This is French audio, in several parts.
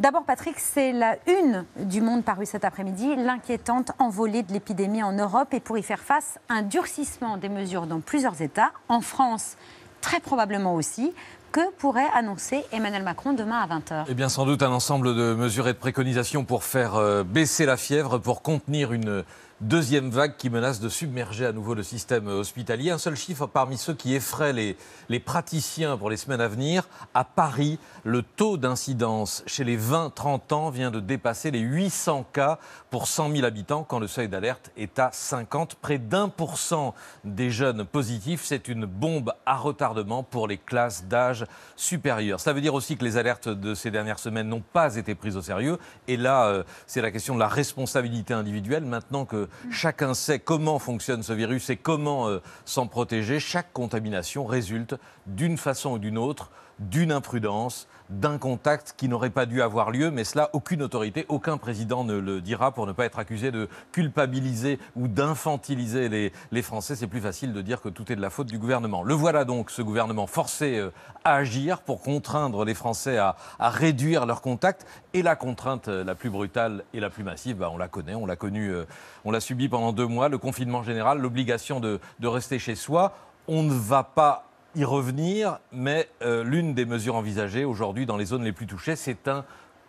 D'abord, Patrick, c'est la une du monde parue cet après-midi, l'inquiétante envolée de l'épidémie en Europe et pour y faire face, un durcissement des mesures dans plusieurs États, en France très probablement aussi. Que pourrait annoncer Emmanuel Macron demain à 20h Eh bien, sans doute un ensemble de mesures et de préconisations pour faire euh, baisser la fièvre, pour contenir une deuxième vague qui menace de submerger à nouveau le système hospitalier. Un seul chiffre parmi ceux qui effraient les, les praticiens pour les semaines à venir. À Paris, le taux d'incidence chez les 20-30 ans vient de dépasser les 800 cas pour 100 000 habitants quand le seuil d'alerte est à 50. Près d'un pour cent des jeunes positifs, c'est une bombe à retardement pour les classes d'âge supérieur Ça veut dire aussi que les alertes de ces dernières semaines n'ont pas été prises au sérieux. Et là, euh, c'est la question de la responsabilité individuelle. Maintenant que chacun sait comment fonctionne ce virus et comment euh, s'en protéger. Chaque contamination résulte d'une façon ou d'une autre d'une imprudence, d'un contact qui n'aurait pas dû avoir lieu, mais cela, aucune autorité, aucun président ne le dira pour ne pas être accusé de culpabiliser ou d'infantiliser les, Français. C'est plus facile de dire que tout est de la faute du gouvernement. Le voilà donc, ce gouvernement forcé euh, à agir pour contraindre les Français à, réduire leurs contacts. Et la contrainte euh, la plus brutale et la plus massive, bah, on la connaît, on l'a connue, on l'a subi pendant deux mois, le confinement général, l'obligation de, rester chez soi. On ne va pas y revenir, mais euh, l'une des mesures envisagées aujourd'hui dans les zones les plus touchées, c'est un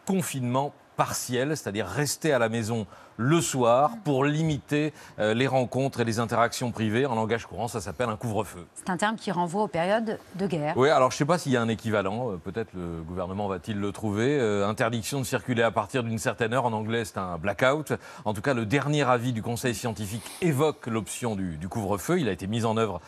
confinement partielle, c'est-à-dire rester à la maison le soir mm. pour limiter euh, les rencontres et les interactions privées. En langage courant, ça s'appelle un couvre-feu. C'est un terme qui renvoie aux périodes de guerre. Oui, alors je ne sais pas s'il y a un équivalent. Euh, peut-être le gouvernement va-t-il le trouver. Euh, interdiction de circuler à partir d'une certaine heure. En anglais, c'est un blackout. En tout cas, le dernier avis du Conseil scientifique évoque l'option du couvre-feu. Il a été mis en œuvre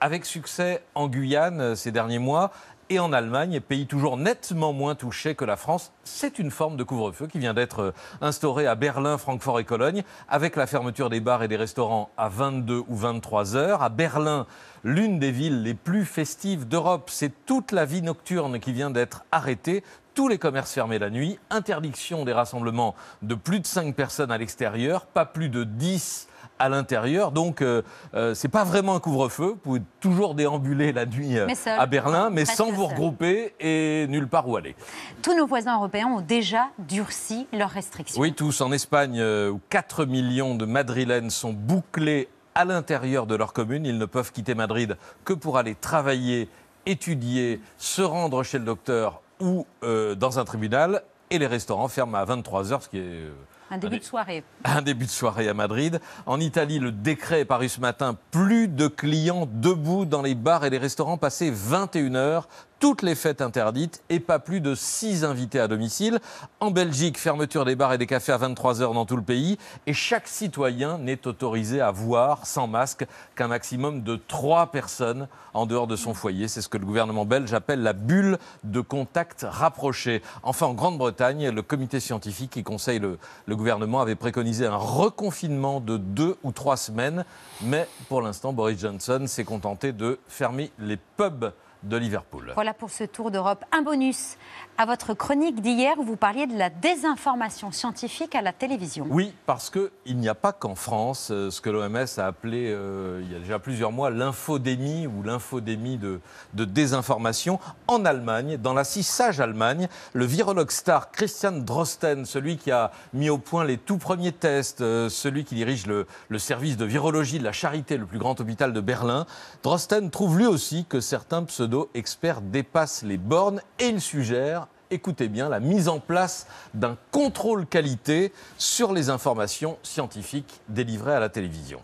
avec succès en Guyane ces derniers mois et en Allemagne, pays toujours nettement moins touché que la France. C'est une forme de couvre-feu qui vient d'être euh, instaurée à Berlin, Francfort et Cologne, avec la fermeture des bars et des restaurants à 22 ou 23 heures. À Berlin, l'une des villes les plus festives d'Europe, c'est toute la vie nocturne qui vient d'être arrêtée tous les commerces fermés la nuit, interdiction des rassemblements de plus de 5 personnes à l'extérieur, pas plus de 10 à l'intérieur. Donc, ce euh, n'est euh, c'est pas vraiment un couvre-feu. Vous pouvez toujours déambuler la nuit euh, à Berlin, mais sans vous regrouper et nulle part où aller. Tous nos voisins européens ont déjà durci leurs restrictions. Oui, tous. En Espagne, où 4 millions de Madrilènes sont bouclés à l'intérieur de leur commune. Ils ne peuvent quitter Madrid que pour aller travailler, étudier, se rendre chez le docteur ou dans un tribunal. Et les restaurants ferment à 23h, ce qui est un début de soirée. Un début de soirée à Madrid. En Italie, le décret est paru ce matin. Plus de clients debout dans les bars et les restaurants passés 21 heures toutes les fêtes interdites et pas plus de 6 invités à domicile. En Belgique, fermeture des bars et des cafés à 23h dans tout le pays et chaque citoyen n'est autorisé à voir sans masque qu'un maximum de 3 personnes en dehors de son foyer. C'est ce que le gouvernement belge appelle la bulle de contact rapproché. Enfin, en Grande-Bretagne, le comité scientifique qui conseille le, gouvernement avait préconisé un reconfinement de 2 ou 3 semaines, mais pour l'instant, Boris Johnson s'est contenté de fermer les pubs de Liverpool. Voilà pour ce tour d'Europe. Un bonus à votre chronique d'hier où vous parliez de la désinformation scientifique à la télévision. Oui, parce que il n'y a pas qu'en France euh, ce que l'OMS a appelé euh, il y a déjà plusieurs mois l'infodémie ou l'infodémie de, de désinformation. En Allemagne, dans la si sage Allemagne, le virologue star Christian Drosten, celui qui a mis au point les tout premiers tests, euh, celui qui dirige le, service de virologie de la charité, le plus grand hôpital de Berlin, Drosten trouve lui aussi que certains pseudo pseudo expert dépasse les bornes et il suggère écoutez bien, la mise en place d'un contrôle qualité sur les informations scientifiques délivrées à la télévision.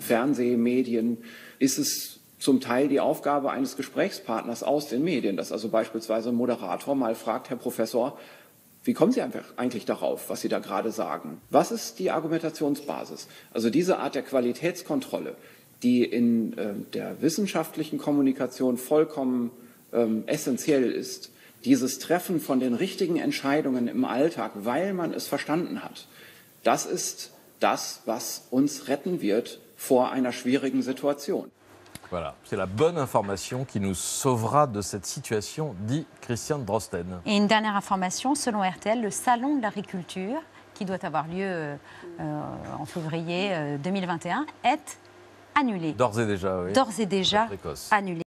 Fernsehmedien ist es zum Teil die Aufgabe eines Gesprächspartners aus den Medien, dass also beispielsweise ein Moderator mal fragt, Herr Professor, wie kommen Sie eigentlich darauf, was Sie da gerade sagen? Was ist die Argumentationsbasis? Also diese Art der Qualitätskontrolle, die in ähm, der wissenschaftlichen Kommunikation vollkommen ähm, essentiell ist. Dieses Treffen von den richtigen Entscheidungen im Alltag, weil man es verstanden hat, das ist das, was uns retten wird vor einer schwierigen Situation. Voilà, c'est la bonne information qui nous sauvera de cette situation, dit Christiane Drosten. Et une dernière information, selon RTL, le salon de l'agriculture, qui doit avoir lieu euh, en février 2021, euh, est annulé. D'ores et déjà, oui. D'ores et déjà annulé.